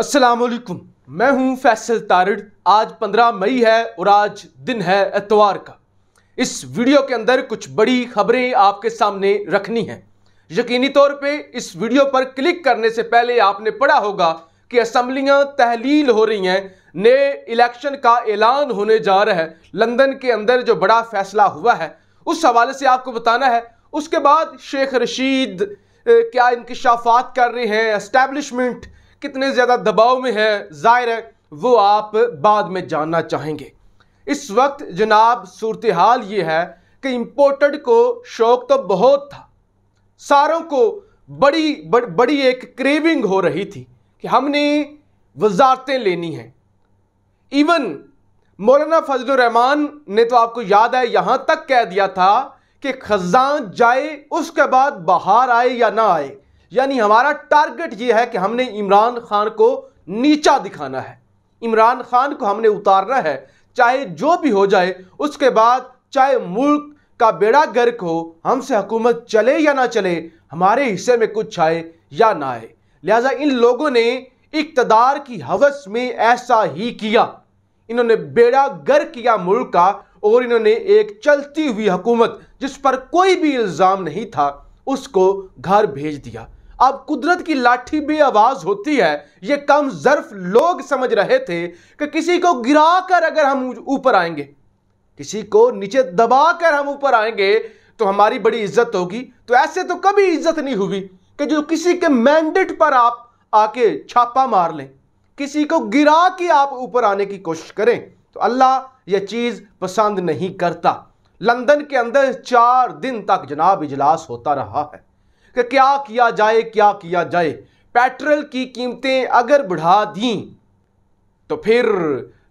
असलम मैं हूं फैसल तारड आज 15 मई है और आज दिन है एतवार का इस वीडियो के अंदर कुछ बड़ी खबरें आपके सामने रखनी हैं यकीनी तौर पे इस वीडियो पर क्लिक करने से पहले आपने पढ़ा होगा कि असम्बलियां तहलील हो रही हैं नए इलेक्शन का ऐलान होने जा रहा है लंदन के अंदर जो बड़ा फैसला हुआ है उस हवाले से आपको बताना है उसके बाद शेख रशीद क्या इनकशाफात कर रहे हैं इस्टेब्लिशमेंट कितने ज़्यादा दबाव में है ज़ाहिर है वो आप बाद में जानना चाहेंगे इस वक्त जनाब सूरत हाल ये है कि इम्पोर्टेड को शौक तो बहुत था सारों को बड़ी बड़, बड़ी एक क्रेविंग हो रही थी कि हमने वजारतें लेनी हैं इवन मौलाना फजल रहमान ने तो आपको याद है यहाँ तक कह दिया था कि खजान जाए उसके बाद बाहर आए या ना आए यानी हमारा टारगेट ये है कि हमने इमरान खान को नीचा दिखाना है इमरान खान को हमने उतारना है चाहे जो भी हो जाए उसके बाद चाहे मुल्क का बेड़ा गर्क हो हमसे हुकूमत चले या ना चले हमारे हिस्से में कुछ आए या ना आए लिहाजा इन लोगों ने इकतदार की हवस में ऐसा ही किया इन्होंने बेड़ा गर्क किया मुल्क का और इन्होंने एक चलती हुई हुकूमत जिस पर कोई भी इल्ज़ाम नहीं था उसको घर भेज दिया अब कुदरत की लाठी भी आवाज होती है ये कम जर्फ लोग समझ रहे थे कि किसी को गिरा कर अगर हम ऊपर आएंगे किसी को नीचे दबा कर हम ऊपर आएंगे तो हमारी बड़ी इज्जत होगी तो ऐसे तो कभी इज्जत नहीं हुई कि जो किसी के मैंडेट पर आप आके छापा मार लें किसी को गिरा के आप ऊपर आने की कोशिश करें तो अल्लाह यह चीज़ पसंद नहीं करता लंदन के अंदर चार दिन तक जनाब इजलास होता रहा है कि क्या किया जाए क्या किया जाए पेट्रोल की कीमतें अगर बढ़ा दी तो फिर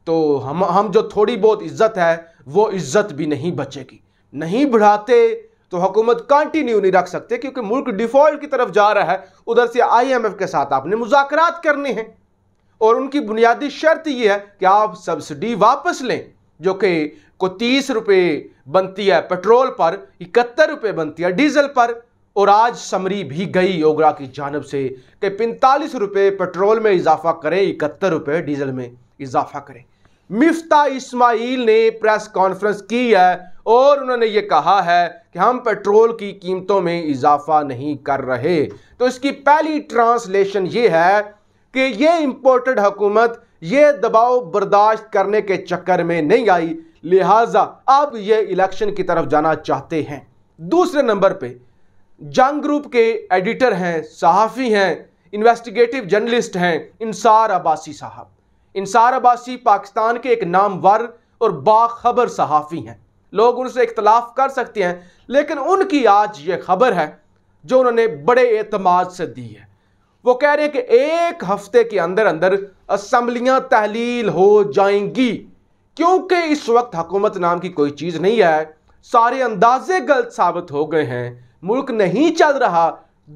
तो हम हम जो थोड़ी बहुत इज्जत है वो इज्जत भी नहीं बचेगी नहीं बढ़ाते तो हुकूमत कंटिन्यू नहीं रख सकते क्योंकि मुल्क डिफॉल्ट की तरफ जा रहा है उधर से आईएमएफ के साथ आपने मुजाकर करने हैं और उनकी बुनियादी शर्त यह है कि आप सब्सिडी वापस लें जो कि को तीस रुपये बनती है पेट्रोल पर इकहत्तर रुपये बनती है डीजल पर और आज समरी भी गई योगरा की जानब से कि पैंतालीस रुपये पेट्रोल में इजाफा करें इकहत्तर रुपये डीजल में इजाफा करें मिफ्ता इस्माइल ने प्रेस कॉन्फ्रेंस की है और उन्होंने ये कहा है कि हम पेट्रोल की कीमतों में इजाफा नहीं कर रहे तो इसकी पहली ट्रांसलेशन ये है कि ये इम्पोर्टेड हुकूमत ये दबाव बर्दाश्त करने के चक्कर में नहीं आई लिहाजा अब ये इलेक्शन की तरफ जाना चाहते हैं दूसरे नंबर पे जंग ग्रुप के एडिटर हैं सहाफ़ी हैं इन्वेस्टिगेटिव जर्नलिस्ट हैं इंसार अब्बासी साहब इंसार अब्बासी पाकिस्तान के एक नामवर और बाखबर सहाफ़ी हैं लोग उनसे इख्तलाफ कर सकते हैं लेकिन उनकी आज ये खबर है जो उन्होंने बड़े अतमाद से दी है वो कह रहे हैं कि एक हफ्ते के अंदर अंदर असम्बलियाँ तहलील हो जाएंगी क्योंकि इस वक्त हकूमत नाम की कोई चीज़ नहीं है सारे अंदाजे गलत साबित हो गए हैं मुल्क नहीं चल रहा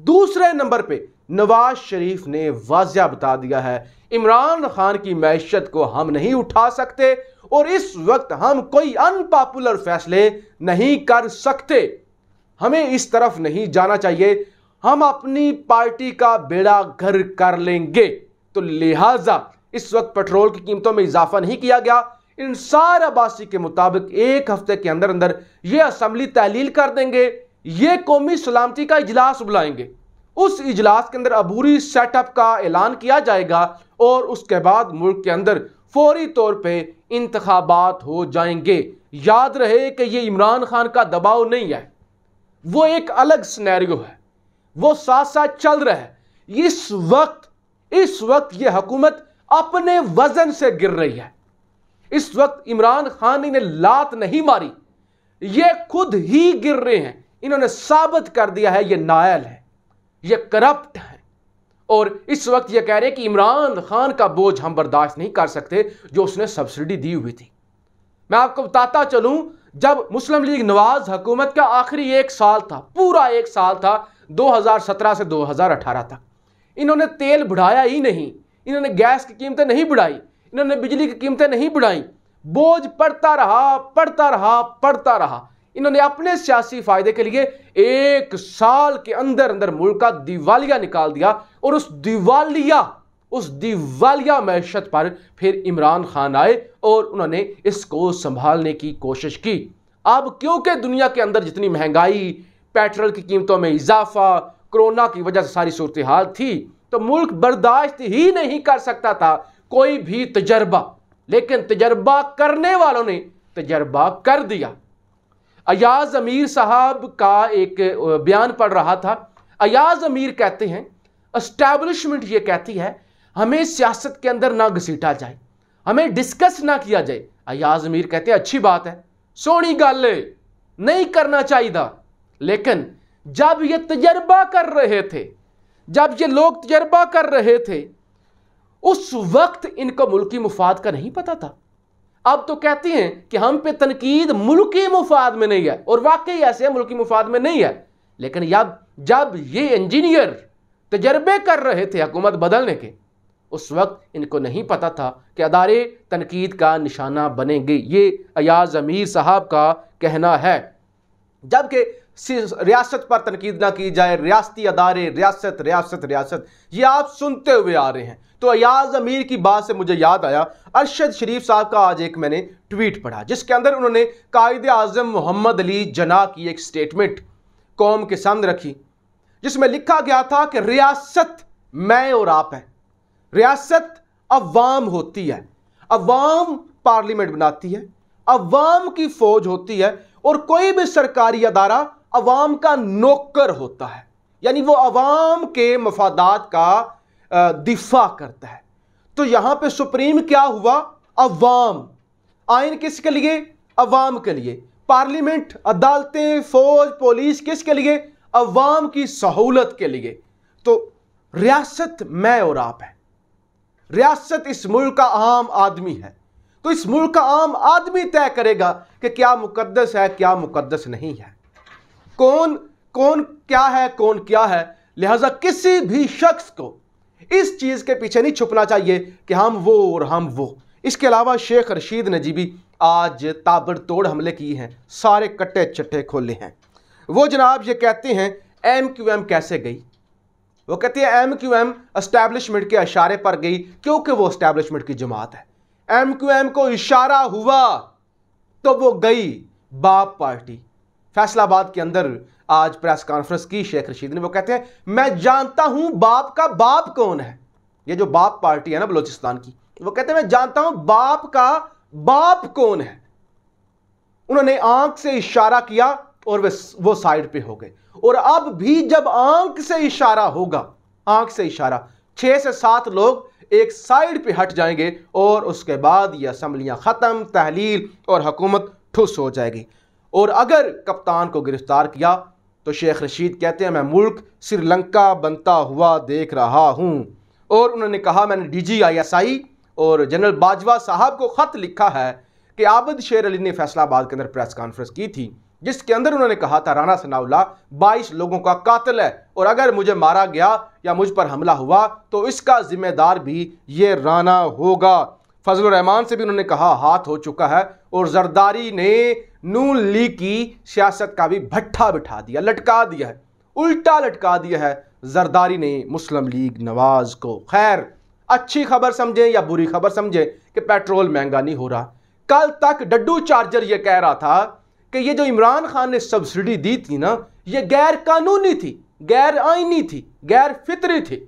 दूसरे नंबर पे नवाज शरीफ ने वाजिया बता दिया है इमरान खान की मैशत को हम नहीं उठा सकते और इस वक्त हम कोई अनपॉपुलर फैसले नहीं कर सकते हमें इस तरफ नहीं जाना चाहिए हम अपनी पार्टी का बेड़ा घर कर लेंगे तो लिहाजा इस वक्त पेट्रोल की कीमतों में इजाफा नहीं किया गया इंसार अब्बासी के मुताबिक एक हफ्ते के अंदर अंदर यह असम्बली तहलील कर देंगे ये कौमी सलामती का इजलास बुलाएंगे उस इजलास के अंदर अबूरी सेटअप का ऐलान किया जाएगा और उसके बाद मुल्क के अंदर फौरी तौर पर इंतबात हो जाएंगे याद रहे कि यह इमरान खान का दबाव नहीं है वो एक अलग स्नैरियो है वो साथ साथ चल रहा है इस वक्त इस वक्त यह हुकूमत अपने वजन से गिर रही है इस वक्त इमरान खान ने लात नहीं मारी ये खुद ही गिर रहे हैं इन्होंने साबित कर दिया है ये नायल है ये करप्ट है और इस वक्त ये कह रहे हैं कि इमरान खान का बोझ हम बर्दाश्त नहीं कर सकते जो उसने सब्सिडी दी हुई थी मैं आपको बताता चलूं जब मुस्लिम लीग नवाज हुकूमत का आखिरी एक साल था पूरा एक साल था 2017 से 2018 तक इन्होंने तेल बढ़ाया ही नहीं इन्होंने गैस की कीमतें नहीं बढ़ाई इन्होंने बिजली की कीमतें नहीं बढ़ाई बोझ पड़ता रहा पड़ता रहा पड़ता रहा इन्होंने अपने सियासी फायदे के लिए एक साल के अंदर अंदर मुल्क का दिवालिया निकाल दिया और उस दिवालिया उस दिवालिया मैशत पर फिर इमरान खान आए और उन्होंने इसको संभालने की कोशिश की अब क्योंकि दुनिया के अंदर जितनी महंगाई पेट्रोल की कीमतों में इजाफा कोरोना की वजह से सारी सूरत हाल थी तो मुल्क बर्दाश्त ही नहीं कर सकता था कोई भी तजर्बा लेकिन तजर्बा करने वालों ने तजर्बा कर दिया अयाज अमीर साहब का एक बयान पढ़ रहा था अयाज अमीर कहते हैं अस्टैब्लिशमेंट ये कहती है हमें सियासत के अंदर ना घसीटा जाए हमें डिस्कस ना किया जाए अयाज अमीर कहते हैं अच्छी बात है सोनी गल नहीं करना चाहिए लेकिन जब ये तजर्बा कर रहे थे जब ये लोग तजर्बा कर रहे थे उस वक्त इनको मुल्की मुफाद का नहीं पता था अब तो कहते हैं कि हम पे तनकीद मुल्की मुफाद में नहीं है और वाकई ऐसे है मुल्की मुफाद में नहीं है लेकिन जब जब ये इंजीनियर तजर्बे कर रहे थे हुकूमत बदलने के उस वक्त इनको नहीं पता था कि अदारे तनकीद का निशाना बनेंगे ये अयाज अमीर साहब का कहना है जबकि रियासत पर तनकीद ना की जाए रियाती अदारे रियासत रियासत रियासत ये आप सुनते हुए आ रहे हैं तो अयाज अमीर की बात से मुझे याद आया अरशद शरीफ साहब का आज एक मैंने ट्वीट पढ़ा जिसके अंदर उन्होंने कायद आजम मोहम्मद अली जना की एक स्टेटमेंट कौम के सामने रखी जिसमें लिखा गया था कि रियासत मैं और आप हैं रियासत अवाम होती है अवाम पार्लियामेंट बनाती है अवाम की फौज होती है और कोई भी सरकारी अदारा अवाम का नौकर होता है यानी वो अवाम के मफादात का दिफा करता है तो यहां पे सुप्रीम क्या हुआ अवाम आइन किसके लिए अवाम के लिए पार्लियामेंट अदालतें फौज पुलिस किसके लिए अवाम की सहूलत के लिए तो रियासत मैं और आप है रियासत इस मुल्क का आम आदमी है तो इस मुल्क का आम आदमी तय करेगा कि क्या मुकदस है क्या मुकदस नहीं है कौन कौन क्या है कौन क्या है लिहाजा किसी भी शख्स को इस चीज़ के पीछे नहीं छुपना चाहिए कि हम वो और हम वो इसके अलावा शेख रशीद ने जी भी आज ताबड़तोड़ हमले किए हैं सारे कट्टे चट्टे खोले हैं वो जनाब ये कहते हैं एम क्यू एम कैसे गई वो कहती है एम क्यू एम अस्टैब्लिशमेंट के इशारे पर गई क्योंकि वो अस्टैब्लिशमेंट की जमात है एम क्यू एम को इशारा हुआ तो वो गई बाप पार्टी फैसलाबाद के अंदर आज प्रेस कॉन्फ्रेंस की शेख रशीद ने वो कहते हैं मैं जानता हूं बाप का बाप कौन है ये जो बाप पार्टी है ना बलोचिस्तान की वो कहते हैं मैं जानता हूं बाप का बाप कौन है उन्होंने आंख से इशारा किया और वे वो साइड पे हो गए और अब भी जब आंख से इशारा होगा आंख से इशारा छह से सात लोग एक साइड पे हट जाएंगे और उसके बाद ये असम्बलियां ख़त्म तहलील और हुकूमत ठुस हो जाएगी और अगर कप्तान को गिरफ्तार किया तो शेख रशीद कहते हैं मैं मुल्क श्रीलंका बनता हुआ देख रहा हूँ और उन्होंने कहा मैंने D G I S I और जनरल बाजवा साहब को ख़त लिखा है कि आबद शेर अली ने फैसलाबाद के अंदर प्रेस कॉन्फ्रेंस की थी जिसके अंदर उन्होंने कहा था राना सनाउल्ला बाईस लोगों का कातिल है और अगर मुझे मारा गया या मुझ पर हमला हुआ तो इसका जिम्मेदार भी ये राना होगा फजल रहमान से भी उन्होंने कहा हाथ हो चुका है और जरदारी ने नून लीग की सियासत का भी भट्ठा बिठा दिया लटका दिया है उल्टा लटका दिया है जरदारी ने मुस्लिम लीग नवाज को खैर अच्छी खबर समझें या बुरी खबर समझें कि पेट्रोल महंगा नहीं हो रहा कल तक डड्डू चार्जर यह कह रहा था कि ये जो इमरान खान ने सब्सिडी दी थी ना ये गैर कानूनी थी गैर आइनी थी गैर फितरी थी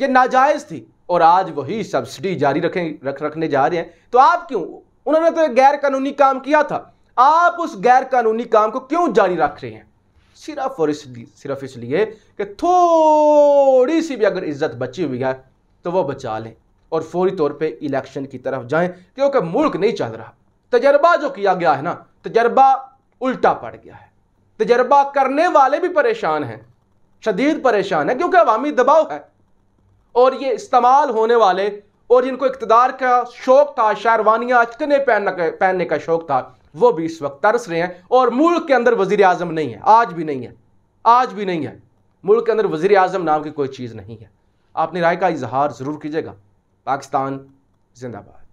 ये नाजायज़ थी और आज वही सब्सिडी जारी रखें रख रखने जा रहे हैं तो आप क्यों उन्होंने तो एक गैर कानूनी काम किया था आप उस गैर कानूनी काम को क्यों जारी रख रहे हैं सिर्फ और इसलिए सिर्फ इसलिए कि थोड़ी सी भी अगर इज्जत बची हुई है तो वह बचा लें और फौरी तौर पर इलेक्शन की तरफ जाएं क्योंकि मुल्क नहीं चल रहा तजर्बा जो किया गया है ना तजर्बा उल्टा पड़ गया है तजर्बा करने वाले भी परेशान हैं शदीद परेशान है क्योंकि अवामी दबाव है और ये इस्तेमाल होने वाले और जिनको इकतदार का शौक़ था शारवानियाँ अचकने पहनने का पहनने का शौक़ था वो भी इस वक्त तरस रहे हैं और मुल्क के अंदर वजीर अजम नहीं है आज भी नहीं है आज भी नहीं है मुल्क के अंदर वजीर अजम नाम की कोई चीज़ नहीं है अपनी राय का इजहार ज़रूर कीजिएगा पाकिस्तान जिंदाबाद